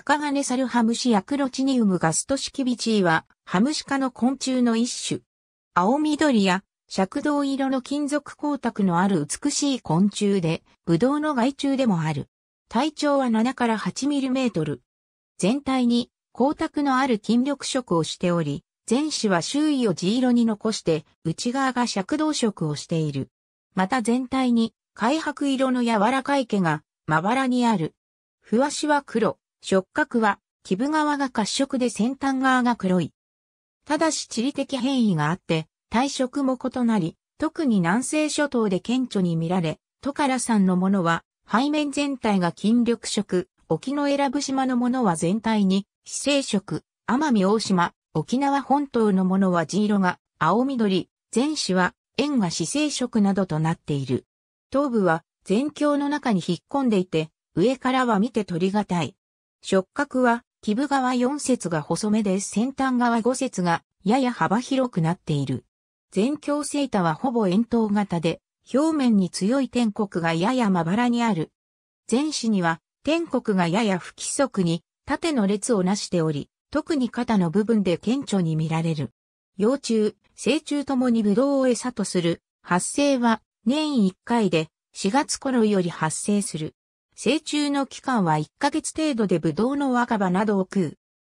赤金サルハムシアクロチニウムガストシキビチーは、ハムシ科の昆虫の一種。青緑や、赤銅色の金属光沢のある美しい昆虫で、ブドウの害虫でもある。体長は7から8ミリメートル。全体に光沢のある筋力色をしており、前肢は周囲を地色に残して、内側が赤銅色をしている。また全体に、開白色の柔らかい毛が、まばらにある。ふわしは黒、触覚は、基部側が褐色で先端側が黒い。ただし地理的変異があって、体色も異なり、特に南西諸島で顕著に見られ、トカラさんのものは、背面全体が筋力色、沖の選ぶ島のものは全体に、非勢色、奄美大島、沖縄本島のものは地色が青緑、全市は円が姿勢色などとなっている。頭部は全境の中に引っ込んでいて、上からは見て取りがたい。触角は、基部側4節が細めで先端側5節がやや幅広くなっている。全境セイタはほぼ円筒型で、表面に強い天国がややまばらにある。前肢には天国がやや不規則に縦の列をなしており、特に肩の部分で顕著に見られる。幼虫、成虫ともにブドウを餌とする発生は年1回で4月頃より発生する。成虫の期間は1ヶ月程度でブドウの若葉などを食う。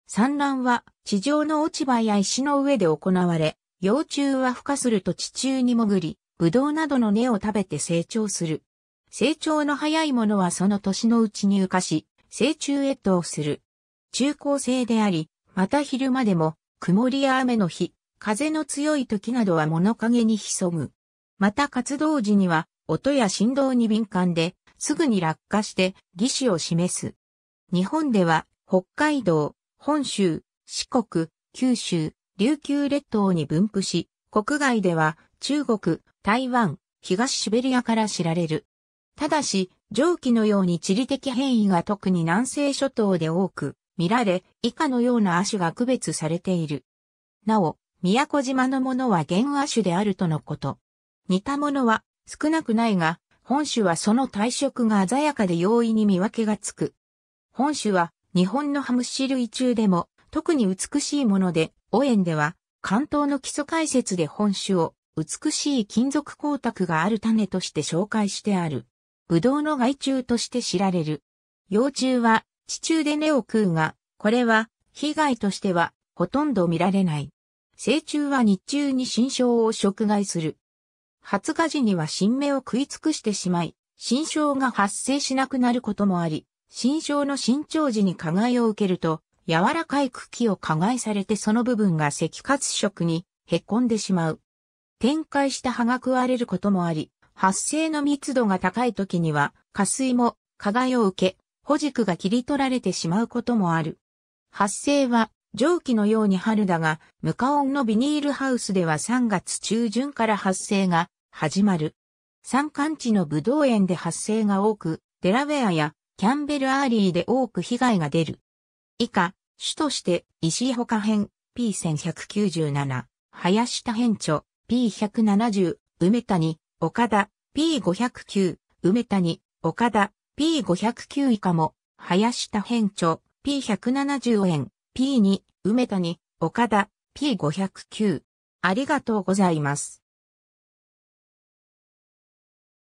産卵は地上の落ち葉や石の上で行われ、幼虫は孵化すると地中に潜り、ブドウなどの根を食べて成長する。成長の早いものはその年のうちに浮かし、成虫越冬する。中高生であり、また昼間でも、曇りや雨の日、風の強い時などは物陰に潜む。また活動時には、音や振動に敏感で、すぐに落下して義肢を示す。日本では北海道、本州、四国、九州、琉球列島に分布し、国外では中国、台湾、東シベリアから知られる。ただし、上記のように地理的変異が特に南西諸島で多く見られ、以下のような亜種が区別されている。なお、宮古島のものは原亜種であるとのこと。似たものは少なくないが、本種はその体色が鮮やかで容易に見分けがつく。本種は日本のハムシ類中でも特に美しいもので、オエンでは関東の基礎解説で本種を美しい金属光沢がある種として紹介してある。ブドウの害虫として知られる。幼虫は地中で根を食うが、これは被害としてはほとんど見られない。成虫は日中に新生を食害する。発芽時には新芽を食い尽くしてしまい、新生が発生しなくなることもあり、新生の新長時に加害を受けると、柔らかい茎を加害されてその部分が赤褐色にへこんでしまう。展開した葉が食われることもあり、発生の密度が高い時には、下水も加害を受け、保軸が切り取られてしまうこともある。発生は蒸気のように春だが、無加温のビニールハウスでは3月中旬から発生が始まる。山間地の武道園で発生が多く、デラウェアやキャンベルアーリーで多く被害が出る。以下、主として石井か編 P1197、林田編著 P170、梅谷、岡田 P509、梅谷、岡田 P509 以下も、林田編著 P170 円 P2、梅谷、岡田 P509。ありがとうございます。